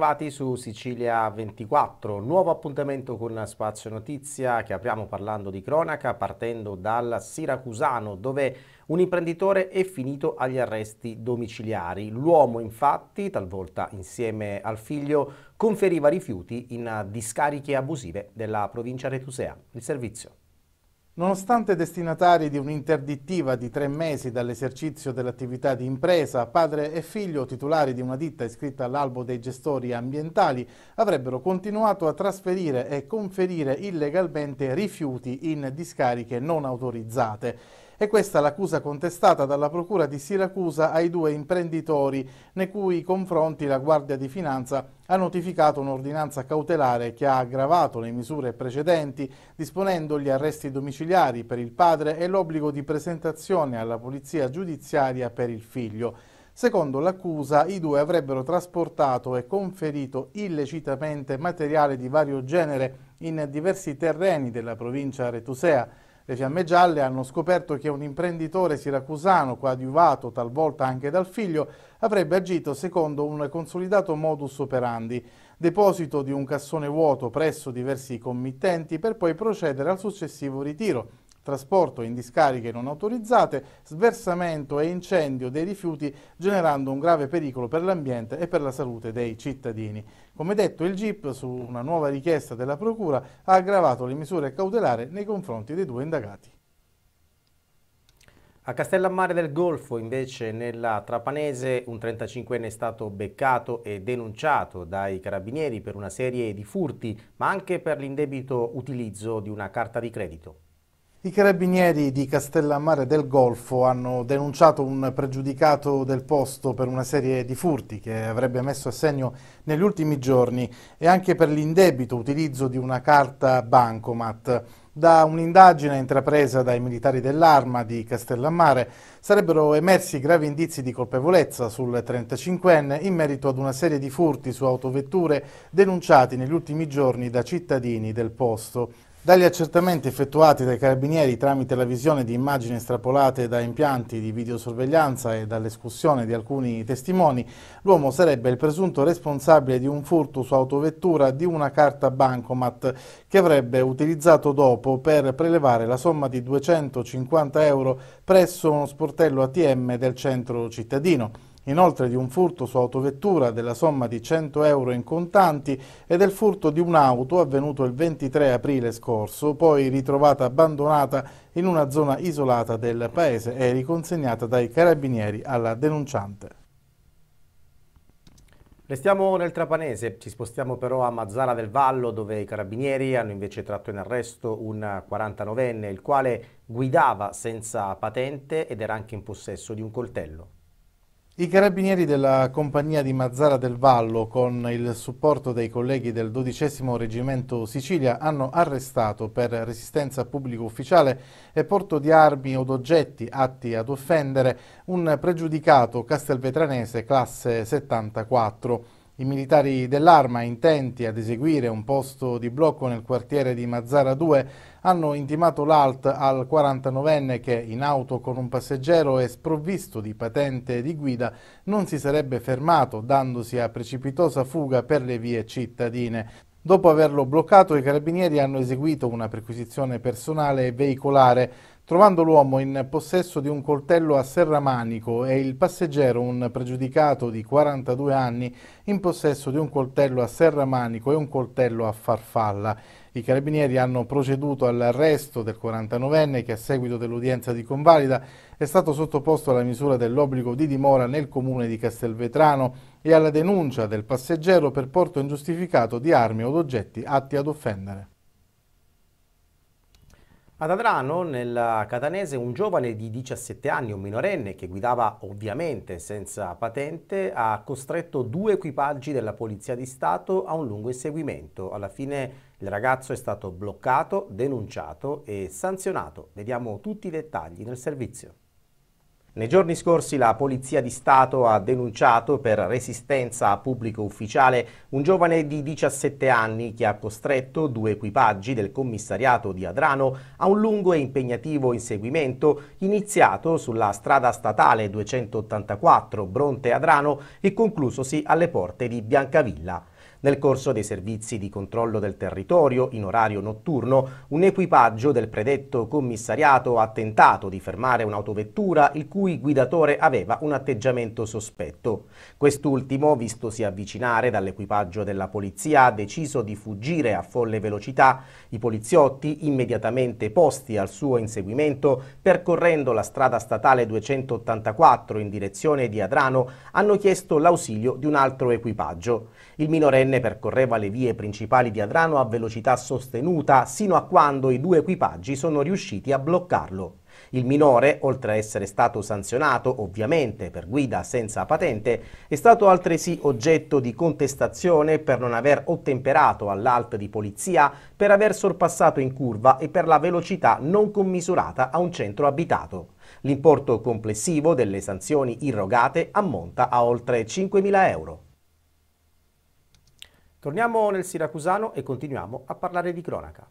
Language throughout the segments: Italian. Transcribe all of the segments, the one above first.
bentrovati su Sicilia 24, nuovo appuntamento con Spazio Notizia che apriamo parlando di cronaca partendo dal Siracusano dove un imprenditore è finito agli arresti domiciliari. L'uomo infatti, talvolta insieme al figlio, conferiva rifiuti in discariche abusive della provincia retusea. Il servizio. Nonostante destinatari di un'interdittiva di tre mesi dall'esercizio dell'attività di impresa, padre e figlio titolari di una ditta iscritta all'albo dei gestori ambientali avrebbero continuato a trasferire e conferire illegalmente rifiuti in discariche non autorizzate. E questa l'accusa contestata dalla Procura di Siracusa ai due imprenditori, nei cui confronti la Guardia di Finanza ha notificato un'ordinanza cautelare che ha aggravato le misure precedenti, disponendo gli arresti domiciliari per il padre e l'obbligo di presentazione alla polizia giudiziaria per il figlio. Secondo l'accusa, i due avrebbero trasportato e conferito illecitamente materiale di vario genere in diversi terreni della provincia retusea le fiamme gialle hanno scoperto che un imprenditore siracusano, coadiuvato talvolta anche dal figlio, avrebbe agito secondo un consolidato modus operandi, deposito di un cassone vuoto presso diversi committenti per poi procedere al successivo ritiro trasporto in discariche non autorizzate, sversamento e incendio dei rifiuti generando un grave pericolo per l'ambiente e per la salute dei cittadini. Come detto il GIP su una nuova richiesta della Procura ha aggravato le misure cautelari nei confronti dei due indagati. A Castellammare del Golfo, invece, nella Trapanese, un 35enne è stato beccato e denunciato dai carabinieri per una serie di furti, ma anche per l'indebito utilizzo di una carta di credito. I carabinieri di Castellammare del Golfo hanno denunciato un pregiudicato del posto per una serie di furti che avrebbe messo a segno negli ultimi giorni e anche per l'indebito utilizzo di una carta bancomat. Da un'indagine intrapresa dai militari dell'Arma di Castellammare sarebbero emersi gravi indizi di colpevolezza sul 35enne in merito ad una serie di furti su autovetture denunciati negli ultimi giorni da cittadini del posto. Dagli accertamenti effettuati dai carabinieri tramite la visione di immagini estrapolate da impianti di videosorveglianza e dall'escussione di alcuni testimoni, l'uomo sarebbe il presunto responsabile di un furto su autovettura di una carta bancomat che avrebbe utilizzato dopo per prelevare la somma di 250 euro presso uno sportello ATM del centro cittadino inoltre di un furto su autovettura della somma di 100 euro in contanti e del furto di un'auto avvenuto il 23 aprile scorso, poi ritrovata abbandonata in una zona isolata del paese e riconsegnata dai carabinieri alla denunciante. Restiamo nel Trapanese, ci spostiamo però a Mazzara del Vallo dove i carabinieri hanno invece tratto in arresto un 49enne il quale guidava senza patente ed era anche in possesso di un coltello. I carabinieri della compagnia di Mazzara del Vallo, con il supporto dei colleghi del 12 Reggimento Sicilia, hanno arrestato per resistenza pubblico ufficiale e porto di armi o d'oggetti atti ad offendere un pregiudicato castelvetranese classe 74. I militari dell'arma, intenti ad eseguire un posto di blocco nel quartiere di Mazzara 2, hanno intimato l'alt al 49enne che in auto con un passeggero e sprovvisto di patente di guida non si sarebbe fermato, dandosi a precipitosa fuga per le vie cittadine. Dopo averlo bloccato, i carabinieri hanno eseguito una perquisizione personale e veicolare Trovando l'uomo in possesso di un coltello a serramanico e il passeggero, un pregiudicato di 42 anni, in possesso di un coltello a serramanico e un coltello a farfalla. I carabinieri hanno proceduto all'arresto del 49enne che a seguito dell'udienza di convalida è stato sottoposto alla misura dell'obbligo di dimora nel comune di Castelvetrano e alla denuncia del passeggero per porto ingiustificato di armi o oggetti atti ad offendere. Ad Adrano, nel Catanese, un giovane di 17 anni, un minorenne, che guidava ovviamente senza patente, ha costretto due equipaggi della Polizia di Stato a un lungo inseguimento. Alla fine il ragazzo è stato bloccato, denunciato e sanzionato. Vediamo tutti i dettagli nel servizio. Nei giorni scorsi la Polizia di Stato ha denunciato per resistenza a pubblico ufficiale un giovane di 17 anni che ha costretto due equipaggi del commissariato di Adrano a un lungo e impegnativo inseguimento iniziato sulla strada statale 284 Bronte Adrano e conclusosi alle porte di Biancavilla. Nel corso dei servizi di controllo del territorio, in orario notturno, un equipaggio del predetto commissariato ha tentato di fermare un'autovettura il cui guidatore aveva un atteggiamento sospetto. Quest'ultimo, vistosi avvicinare dall'equipaggio della polizia, ha deciso di fuggire a folle velocità. I poliziotti, immediatamente posti al suo inseguimento, percorrendo la strada statale 284 in direzione di Adrano, hanno chiesto l'ausilio di un altro equipaggio. Il minorenne trentenne percorreva le vie principali di Adrano a velocità sostenuta sino a quando i due equipaggi sono riusciti a bloccarlo. Il minore, oltre a essere stato sanzionato ovviamente per guida senza patente, è stato altresì oggetto di contestazione per non aver ottemperato all'alt di polizia, per aver sorpassato in curva e per la velocità non commisurata a un centro abitato. L'importo complessivo delle sanzioni irrogate ammonta a oltre 5.000 euro. Torniamo nel Siracusano e continuiamo a parlare di cronaca.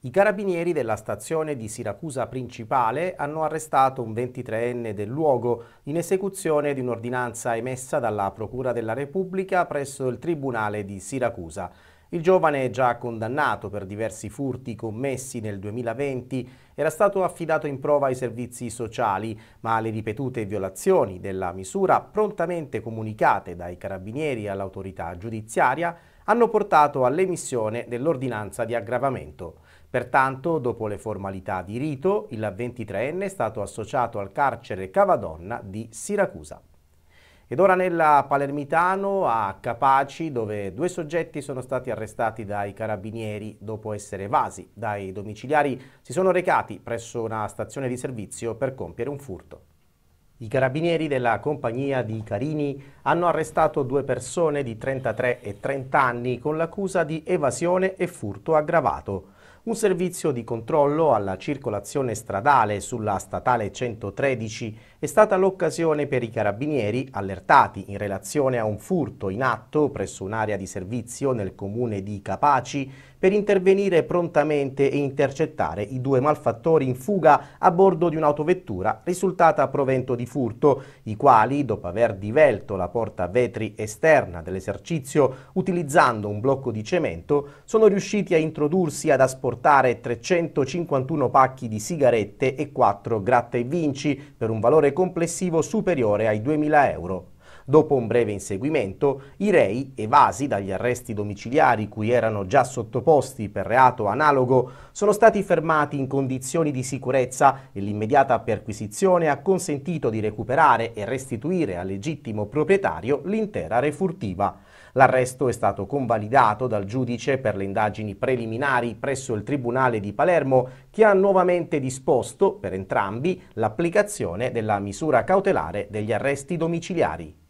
I carabinieri della stazione di Siracusa principale hanno arrestato un 23enne del luogo in esecuzione di un'ordinanza emessa dalla Procura della Repubblica presso il Tribunale di Siracusa. Il giovane, già condannato per diversi furti commessi nel 2020, era stato affidato in prova ai servizi sociali, ma le ripetute violazioni della misura prontamente comunicate dai carabinieri all'autorità giudiziaria hanno portato all'emissione dell'ordinanza di aggravamento. Pertanto, dopo le formalità di rito, il 23enne è stato associato al carcere Cavadonna di Siracusa. Ed ora nella Palermitano a Capaci dove due soggetti sono stati arrestati dai carabinieri dopo essere evasi dai domiciliari si sono recati presso una stazione di servizio per compiere un furto. I carabinieri della compagnia di Carini hanno arrestato due persone di 33 e 30 anni con l'accusa di evasione e furto aggravato. Un servizio di controllo alla circolazione stradale sulla statale 113 è stata l'occasione per i carabinieri, allertati in relazione a un furto in atto presso un'area di servizio nel comune di Capaci, per intervenire prontamente e intercettare i due malfattori in fuga a bordo di un'autovettura risultata provento di furto, i quali, dopo aver divelto la porta vetri esterna dell'esercizio utilizzando un blocco di cemento, sono riusciti a introdursi ad asportare 351 pacchi di sigarette e 4 gratta e vinci per un valore complessivo superiore ai 2.000 euro. Dopo un breve inseguimento, i rei, evasi dagli arresti domiciliari cui erano già sottoposti per reato analogo, sono stati fermati in condizioni di sicurezza e l'immediata perquisizione ha consentito di recuperare e restituire al legittimo proprietario l'intera refurtiva. L'arresto è stato convalidato dal giudice per le indagini preliminari presso il Tribunale di Palermo che ha nuovamente disposto per entrambi l'applicazione della misura cautelare degli arresti domiciliari.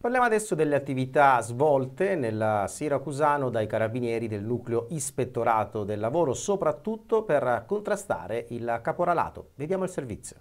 Parliamo adesso delle attività svolte nel Siracusano dai carabinieri del nucleo ispettorato del lavoro, soprattutto per contrastare il caporalato. Vediamo il servizio.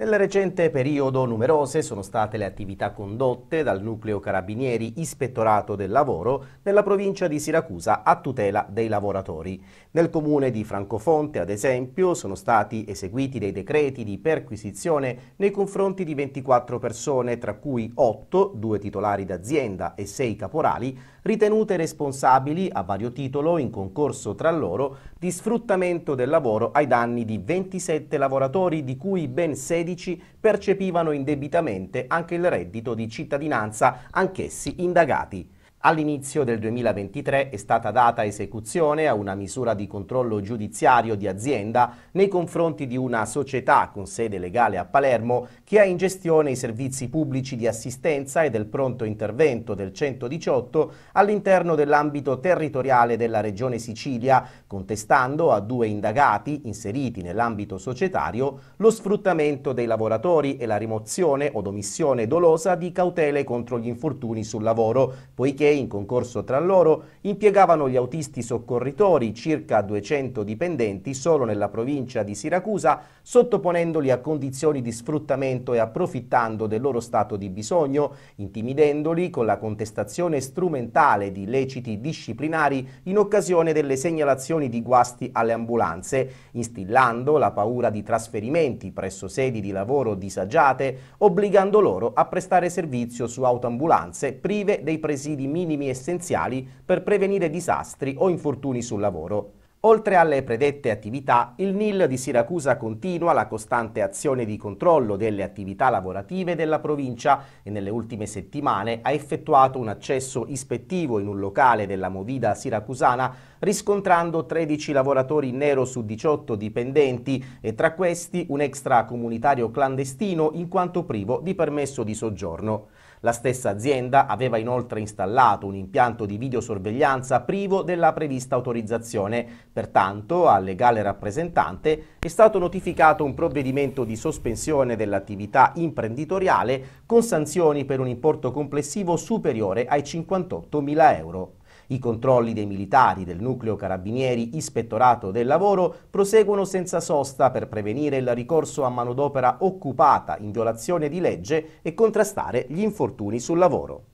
Nel recente periodo numerose sono state le attività condotte dal nucleo Carabinieri Ispettorato del Lavoro nella provincia di Siracusa a tutela dei lavoratori. Nel comune di Francofonte, ad esempio, sono stati eseguiti dei decreti di perquisizione nei confronti di 24 persone, tra cui 8, due titolari d'azienda e 6 caporali, ritenute responsabili a vario titolo in concorso tra loro di sfruttamento del lavoro ai danni di 27 lavoratori, di cui ben 16 medici percepivano indebitamente anche il reddito di cittadinanza, anch'essi indagati. All'inizio del 2023 è stata data esecuzione a una misura di controllo giudiziario di azienda nei confronti di una società con sede legale a Palermo che ha in gestione i servizi pubblici di assistenza e del pronto intervento del 118 all'interno dell'ambito territoriale della Regione Sicilia, contestando a due indagati inseriti nell'ambito societario lo sfruttamento dei lavoratori e la rimozione od omissione dolosa di cautele contro gli infortuni sul lavoro, poiché in concorso tra loro impiegavano gli autisti soccorritori, circa 200 dipendenti solo nella provincia di Siracusa, sottoponendoli a condizioni di sfruttamento e approfittando del loro stato di bisogno, intimidendoli con la contestazione strumentale di leciti disciplinari in occasione delle segnalazioni di guasti alle ambulanze, instillando la paura di trasferimenti presso sedi di lavoro disagiate, obbligando loro a prestare servizio su autoambulanze prive dei presidi minimi minimi essenziali per prevenire disastri o infortuni sul lavoro. Oltre alle predette attività, il NIL di Siracusa continua la costante azione di controllo delle attività lavorative della provincia e nelle ultime settimane ha effettuato un accesso ispettivo in un locale della Movida siracusana riscontrando 13 lavoratori in nero su 18 dipendenti e tra questi un extracomunitario clandestino in quanto privo di permesso di soggiorno. La stessa azienda aveva inoltre installato un impianto di videosorveglianza privo della prevista autorizzazione. Pertanto, al legale rappresentante è stato notificato un provvedimento di sospensione dell'attività imprenditoriale con sanzioni per un importo complessivo superiore ai 58.000 euro. I controlli dei militari del nucleo carabinieri ispettorato del lavoro proseguono senza sosta per prevenire il ricorso a manodopera occupata in violazione di legge e contrastare gli infortuni sul lavoro.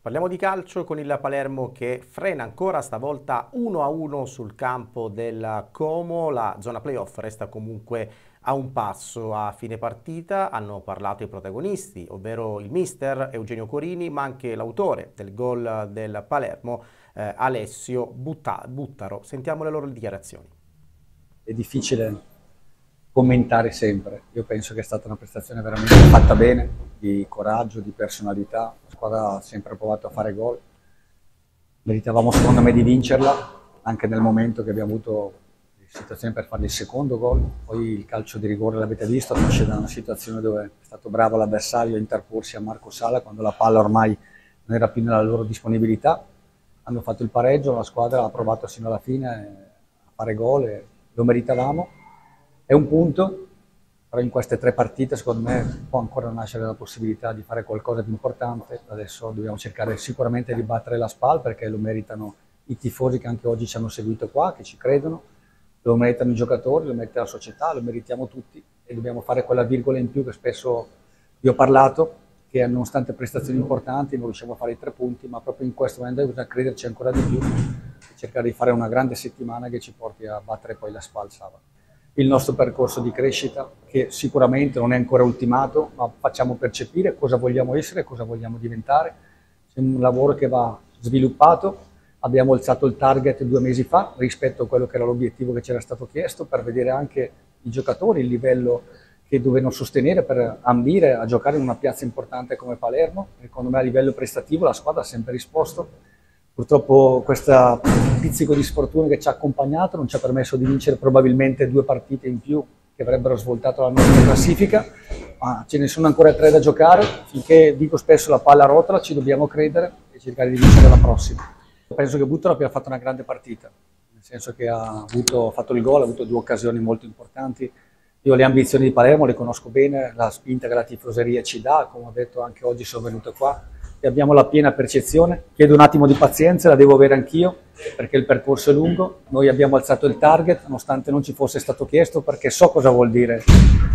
Parliamo di calcio con il Palermo che frena ancora stavolta 1-1 sul campo del Como, la zona playoff resta comunque a un passo a fine partita hanno parlato i protagonisti, ovvero il mister Eugenio Corini, ma anche l'autore del gol del Palermo, eh, Alessio Butta Buttaro. Sentiamo le loro dichiarazioni. È difficile commentare sempre. Io penso che è stata una prestazione veramente fatta bene, di coraggio, di personalità. La squadra ha sempre provato a fare gol. Meritavamo secondo me di vincerla, anche nel momento che abbiamo avuto situazione per fare il secondo gol, poi il calcio di rigore l'avete visto, nasce da una situazione dove è stato bravo l'avversario a interporsi a Marco Sala quando la palla ormai non era più nella loro disponibilità, hanno fatto il pareggio, la squadra ha provato fino alla fine a fare gol lo meritavamo, è un punto, però in queste tre partite secondo me può ancora nascere la possibilità di fare qualcosa di importante, adesso dobbiamo cercare sicuramente di battere la SPAL perché lo meritano i tifosi che anche oggi ci hanno seguito qua, che ci credono lo meritano i giocatori, lo merita la società, lo meritiamo tutti e dobbiamo fare quella virgola in più che spesso vi ho parlato, che nonostante prestazioni importanti non riusciamo a fare i tre punti, ma proprio in questo momento bisogna crederci ancora di più e cercare di fare una grande settimana che ci porti a battere poi la SPAL Il nostro percorso di crescita, che sicuramente non è ancora ultimato, ma facciamo percepire cosa vogliamo essere, cosa vogliamo diventare. È un lavoro che va sviluppato abbiamo alzato il target due mesi fa rispetto a quello che era l'obiettivo che ci era stato chiesto per vedere anche i giocatori, il livello che dovevano sostenere per ambire a giocare in una piazza importante come Palermo. Secondo me a livello prestativo la squadra ha sempre risposto. Purtroppo questo pizzico di sfortuna che ci ha accompagnato non ci ha permesso di vincere probabilmente due partite in più che avrebbero svoltato la nostra classifica, ma ce ne sono ancora tre da giocare, finché dico spesso la palla rotola ci dobbiamo credere e cercare di vincere la prossima. Penso che Buttaro abbia fatto una grande partita, nel senso che ha avuto, fatto il gol, ha avuto due occasioni molto importanti. Io le ambizioni di Palermo le conosco bene, la spinta che la tifoseria ci dà, come ho detto anche oggi sono venuto qua e abbiamo la piena percezione. Chiedo un attimo di pazienza, la devo avere anch'io perché il percorso è lungo. Noi abbiamo alzato il target nonostante non ci fosse stato chiesto perché so cosa vuol dire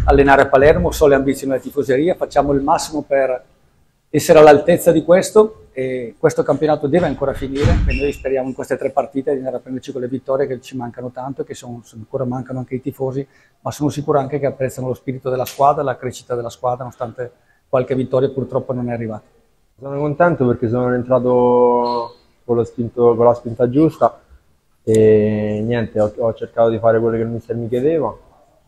allenare a Palermo, so le ambizioni della tifoseria, facciamo il massimo per essere all'altezza di questo e eh, questo campionato deve ancora finire e noi speriamo in queste tre partite di andare a prenderci quelle vittorie che ci mancano tanto e che sono, ancora mancano anche i tifosi, ma sono sicuro anche che apprezzano lo spirito della squadra, la crescita della squadra, nonostante qualche vittoria purtroppo non è arrivata. Sono contento perché sono rientrato con, spinto, con la spinta giusta e niente, ho, ho, cercato di fare quello che il mister mi chiedeva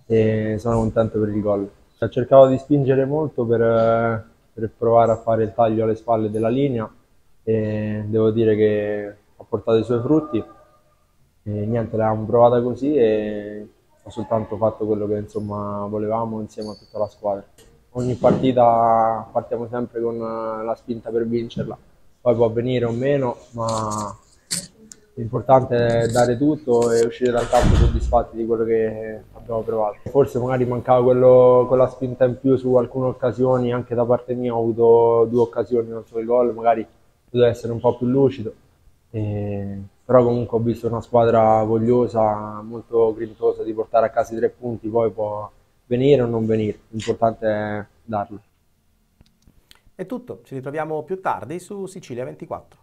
e sono contento per il gol. Ho cioè, cercato di spingere molto per eh, per provare a fare il taglio alle spalle della linea e devo dire che ha portato i suoi frutti e niente l'abbiamo provata così e ho soltanto fatto quello che insomma volevamo insieme a tutta la squadra ogni partita partiamo sempre con la spinta per vincerla poi può venire o meno ma l'importante è dare tutto e uscire dal campo soddisfatti di quello che abbiamo provato. Forse magari mancava quello, quella spinta in più su alcune occasioni, anche da parte mia ho avuto due occasioni, non solo il gol, magari potevo essere un po' più lucido, e... però comunque ho visto una squadra vogliosa, molto grintosa di portare a casa i tre punti, poi può venire o non venire, l'importante è darlo. È tutto, ci ritroviamo più tardi su Sicilia 24.